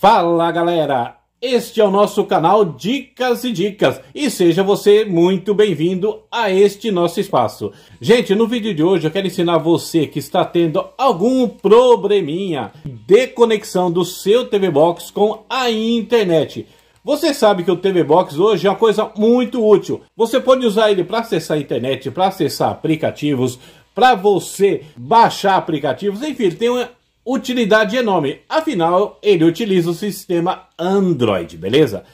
Fala galera! Este é o nosso canal Dicas e Dicas e seja você muito bem-vindo a este nosso espaço. Gente, no vídeo de hoje eu quero ensinar você que está tendo algum probleminha de conexão do seu TV Box com a internet. Você sabe que o TV Box hoje é uma coisa muito útil. Você pode usar ele para acessar a internet, para acessar aplicativos, para você baixar aplicativos, enfim, tem uma utilidade enorme, é afinal ele utiliza o sistema Android, beleza?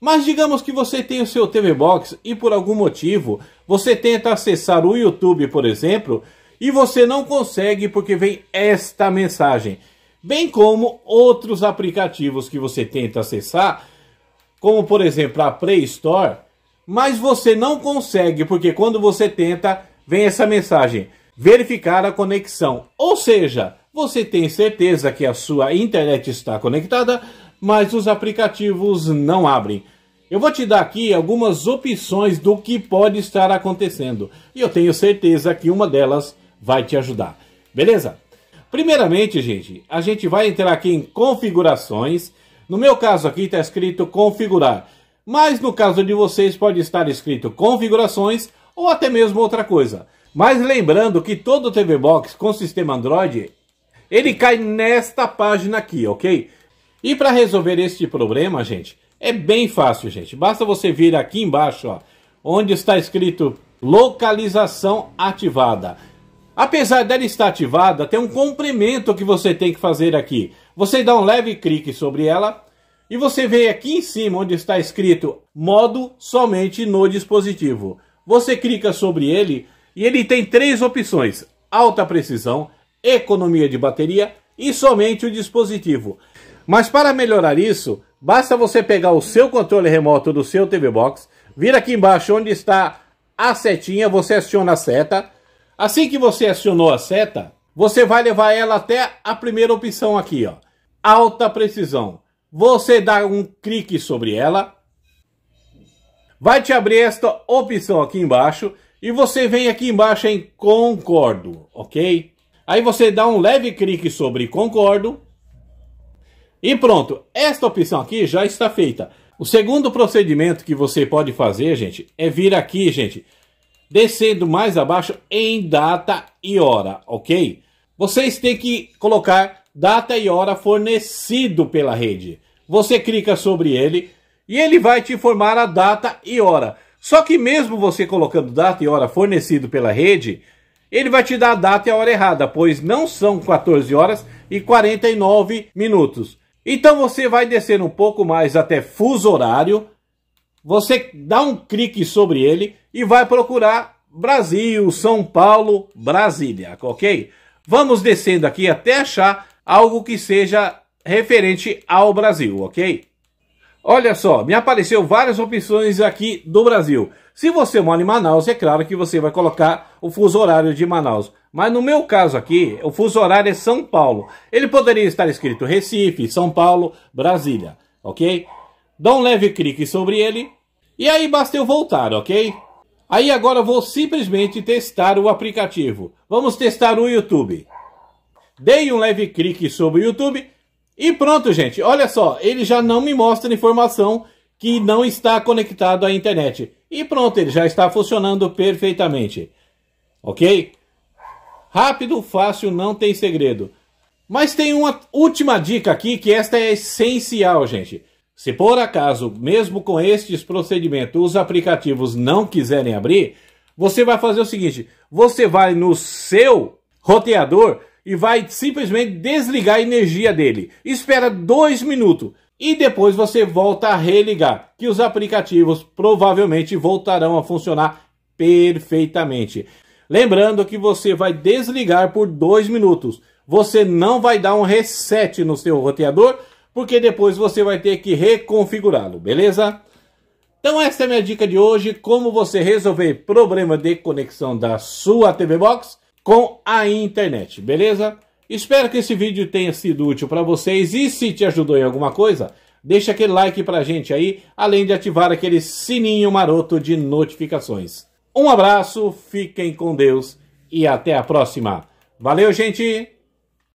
Mas digamos que você tem o seu TV Box e por algum motivo você tenta acessar o YouTube, por exemplo, e você não consegue porque vem esta mensagem. Bem como outros aplicativos que você tenta acessar, como por exemplo a Play Store, mas você não consegue porque quando você tenta, vem essa mensagem: verificar a conexão. Ou seja, você tem certeza que a sua internet está conectada, mas os aplicativos não abrem. Eu vou te dar aqui algumas opções do que pode estar acontecendo e eu tenho certeza que uma delas vai te ajudar. Beleza? Primeiramente, gente, a gente vai entrar aqui em configurações. No meu caso aqui está escrito configurar, mas no caso de vocês pode estar escrito configurações ou até mesmo outra coisa. Mas lembrando que todo TV Box com sistema Android ele cai nesta página aqui, ok? E para resolver este problema, gente, é bem fácil, gente. Basta você vir aqui embaixo, ó, onde está escrito localização ativada. Apesar dela estar ativada, tem um comprimento que você tem que fazer aqui. Você dá um leve clique sobre ela e você vê aqui em cima onde está escrito modo somente no dispositivo. Você clica sobre ele e ele tem três opções: alta precisão, economia de bateria e somente o dispositivo. Mas para melhorar isso, basta você pegar o seu controle remoto do seu TV Box, vir aqui embaixo onde está a setinha, você aciona a seta. Assim que você acionou a seta, você vai levar ela até a primeira opção aqui, ó, alta precisão. Você dá um clique sobre ela, vai te abrir esta opção aqui embaixo e você vem aqui embaixo em concordo, ok? Aí você dá um leve clique sobre concordo. E pronto, esta opção aqui já está feita. O segundo procedimento que você pode fazer, gente, é vir aqui, gente, descendo mais abaixo em data e hora, ok? Vocês têm que colocar data e hora fornecido pela rede. Você clica sobre ele e ele vai te informar a data e hora. Só que mesmo você colocando data e hora fornecido pela rede, ele vai te dar a data e a hora errada, pois não são 14 horas e 49 minutos. Então você vai descer um pouco mais até fuso horário, você dá um clique sobre ele e vai procurar Brasil, São Paulo, Brasília, ok? Vamos descendo aqui até achar algo que seja referente ao Brasil, ok? Olha só, me apareceu várias opções aqui do Brasil. Se você mora em Manaus, é claro que você vai colocar o fuso horário de Manaus. Mas no meu caso aqui, o fuso horário é São Paulo. Ele poderia estar escrito Recife, São Paulo, Brasília, ok? Dá um leve clique sobre ele e aí basta eu voltar, ok? Aí agora eu vou simplesmente testar o aplicativo. Vamos testar o YouTube. Dei um leve clique sobre o YouTube e pronto, gente. Olha só, ele já não me mostra informação que não está conectado à internet. E pronto, ele já está funcionando perfeitamente. Ok? Rápido, fácil, não tem segredo. Mas tem uma última dica aqui que esta é essencial, gente. Se por acaso, mesmo com estes procedimentos, os aplicativos não quiserem abrir, você vai fazer o seguinte: você vai no seu roteador e vai simplesmente desligar a energia dele. Espera dois minutos e depois você volta a religar, que os aplicativos provavelmente voltarão a funcionar perfeitamente. Lembrando que você vai desligar por dois minutos. Você não vai dar um reset no seu roteador, porque depois você vai ter que reconfigurá-lo, beleza? Então essa é a minha dica de hoje, como você resolver problema de conexão da sua TV Box com a internet, beleza? Espero que esse vídeo tenha sido útil para vocês e se te ajudou em alguma coisa, deixa aquele like a gente aí, além de ativar aquele sininho maroto de notificações. Um abraço, fiquem com Deus e até a próxima. Valeu, gente!